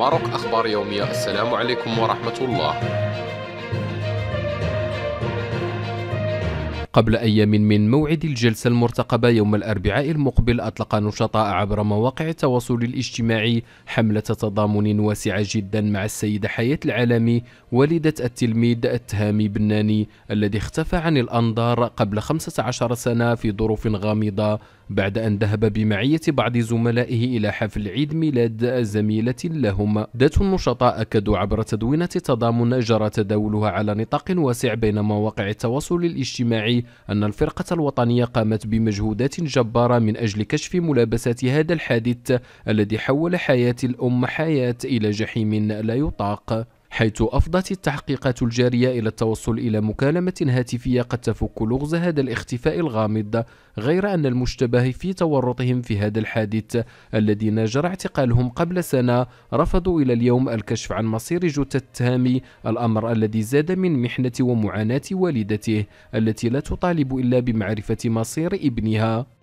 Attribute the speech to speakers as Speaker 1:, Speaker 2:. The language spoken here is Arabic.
Speaker 1: ماروك أخبار يومية السلام عليكم ورحمة الله قبل أيام من موعد الجلسة المرتقبة يوم الأربعاء المقبل أطلق نشطاء عبر مواقع التواصل الاجتماعي حملة تضامن واسعة جدا مع السيدة حياة العالمي والدة التلميذ التهامي بناني الذي اختفى عن الأنظار قبل 15 سنة في ظروف غامضة بعد أن ذهب بمعية بعض زملائه إلى حفل عيد ميلاد زميلة لهم ذات النشطاء أكدوا عبر تدوينة تضامن جرى تداولها على نطاق واسع بين مواقع التواصل الاجتماعي أن الفرقة الوطنية قامت بمجهودات جبارة من أجل كشف ملابسات هذا الحادث الذي حول حياة الأم حياة إلى جحيم لا يطاق حيث أفضت التحقيقات الجارية إلى التوصل إلى مكالمة هاتفية قد تفك لغز هذا الاختفاء الغامض غير أن المشتبه في تورطهم في هذا الحادث الذين جرى اعتقالهم قبل سنة رفضوا إلى اليوم الكشف عن مصير جثة التهامي الأمر الذي زاد من محنة ومعاناة والدته التي لا تطالب إلا بمعرفة مصير ابنها